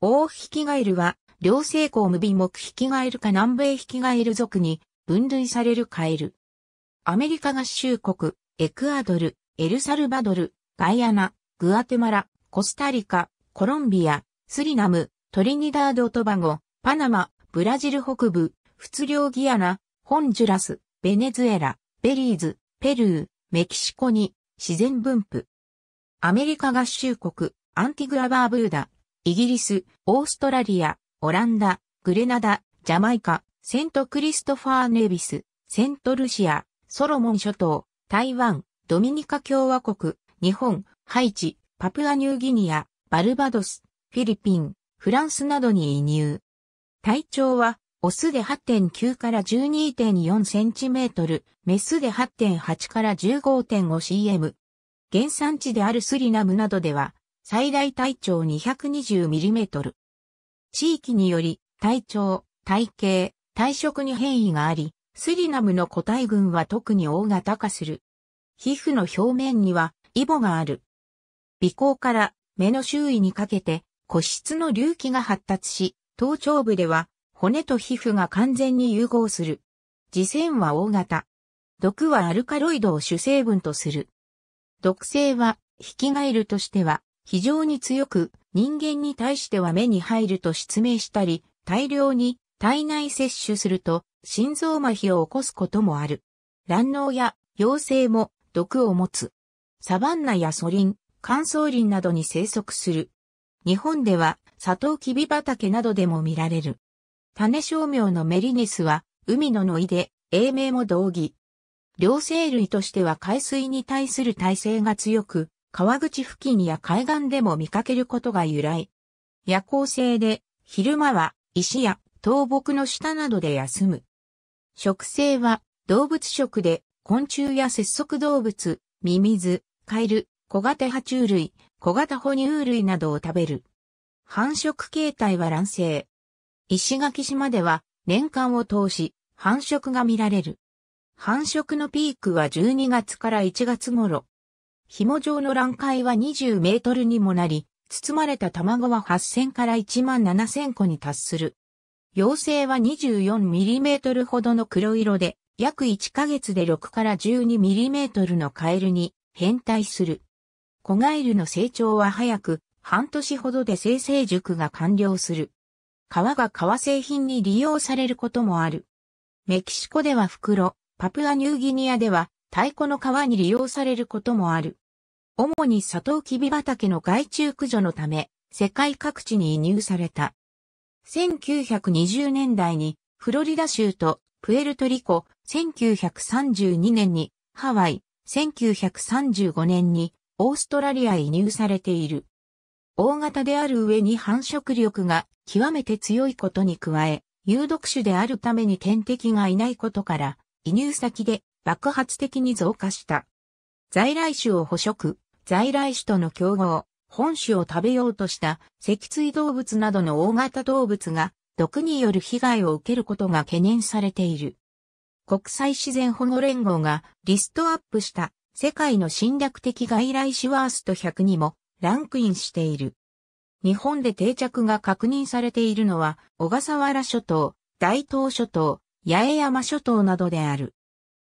オオヒキガエルは、両性項無微目ヒキガエルか南米ヒキガエル族に分類されるカエル。アメリカ合衆国、エクアドル、エルサルバドル、ガイアナ、グアテマラ、コスタリカ、コロンビア、スリナム、トリニダード・トバゴ、パナマ、ブラジル北部、仏領ギアナ、ホンジュラス、ベネズエラ、ベリーズ、ペルー、メキシコに自然分布。アメリカ合衆国、アンティグラバーブーダ、イギリス、オーストラリア、オランダ、グレナダ、ジャマイカ、セントクリストファー・ネビス、セントルシア、ソロモン諸島、台湾、ドミニカ共和国、日本、ハイチ、パプアニューギニア、バルバドス、フィリピン、フランスなどに移入。体長は、オスで8.9から12.4センチメートル、メスで8.8から 15.5cm。原産地であるスリナムなどでは、最大体長 220mm。地域により、体長、体型、体色に変異があり、スリナムの個体群は特に大型化する。皮膚の表面には、イボがある。鼻孔から目の周囲にかけて、骨質の隆起が発達し、頭頂部では、骨と皮膚が完全に融合する。磁線は大型。毒はアルカロイドを主成分とする。毒性は、ヒキガエルとしては非常に強く、人間に対しては目に入ると失明したり、大量に体内摂取すると心臓麻痺を起こすこともある。卵脳や妖精も毒を持つ。サバンナやソリン、乾燥林などに生息する。日本では、サトウキビ畑などでも見られる。種商名のメリネスは、海の野いで、英名も同義。両生類としては海水に対する耐性が強く、川口付近や海岸でも見かけることが由来。夜行性で、昼間は石や倒木の下などで休む。食性は動物食で昆虫や節足動物、ミミズ、カエル、小型爬虫類、小型哺乳類などを食べる。繁殖形態は卵生。石垣島では年間を通し繁殖が見られる。繁殖のピークは12月から1月頃。紐状の卵塊は20メートルにもなり、包まれた卵は8000から17000個に達する。妖精は2 4トルほどの黒色で、約1ヶ月で6から1 2トルのカエルに変態する。子ガエルの成長は早く、半年ほどで生成熟が完了する。皮が革製品に利用されることもある。メキシコでは袋、パプアニューギニアでは太鼓の皮に利用されることもある。主にサトウキビ畑の害虫駆除のため、世界各地に移入された。1920年代にフロリダ州とプエルトリコ、1932年にハワイ、1935年にオーストラリアへ移入されている。大型である上に繁殖力が極めて強いことに加え、有毒種であるために天敵がいないことから、移入先で爆発的に増加した。在来種を捕食、在来種との競合、本種を食べようとした脊椎動物などの大型動物が毒による被害を受けることが懸念されている。国際自然保護連合がリストアップした世界の侵略的外来種ワースト100にもランクインしている。日本で定着が確認されているのは小笠原諸島、大東諸島、八重山諸島などである。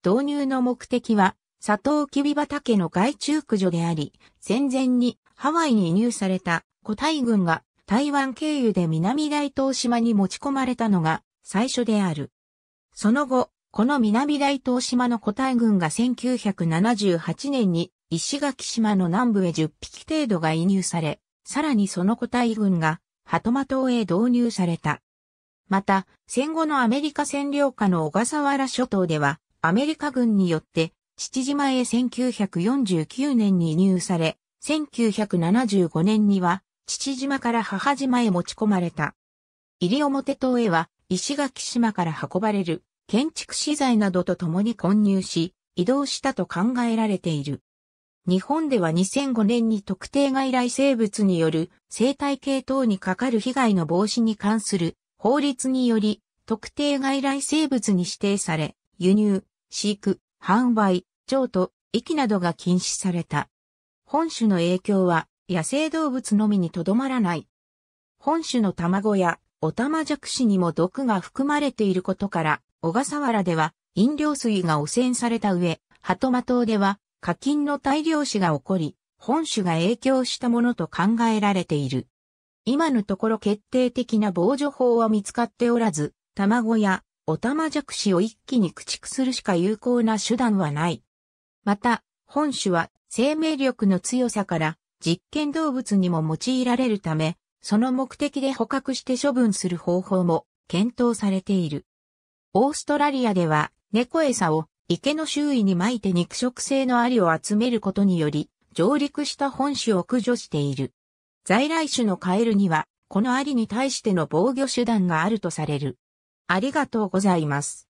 導入の目的は、サトウキビ畑の害虫駆除であり、戦前にハワイに入された古代軍が台湾経由で南大東島に持ち込まれたのが最初である。その後、この南大東島の古代軍が1978年に石垣島の南部へ10匹程度が移入され、さらにその古代軍が鳩間島へ導入された。また、戦後のアメリカ占領下の小笠原諸島では、アメリカ軍によって、父島へ1949年に入され、1975年には、父島から母島へ持ち込まれた。西表島へは、石垣島から運ばれる、建築資材などと共に混入し、移動したと考えられている。日本では2005年に特定外来生物による生態系等にかかる被害の防止に関する法律により特定外来生物に指定され、輸入、飼育、販売、譲渡、遺棄などが禁止された。本種の影響は野生動物のみにとどまらない。本種の卵やオタマジャクシにも毒が含まれていることから、小笠原では飲料水が汚染された上、鳩間島では課金の大量死が起こり、本種が影響したものと考えられている。今のところ決定的な防除法は見つかっておらず、卵やオタマジャクシを一気に駆逐するしか有効な手段はない。また、本種は生命力の強さから実験動物にも用いられるため、その目的で捕獲して処分する方法も検討されている。オーストラリアでは猫餌を池の周囲に撒いて肉食性のアリを集めることにより上陸した本種を駆除している。在来種のカエルにはこのアリに対しての防御手段があるとされる。ありがとうございます。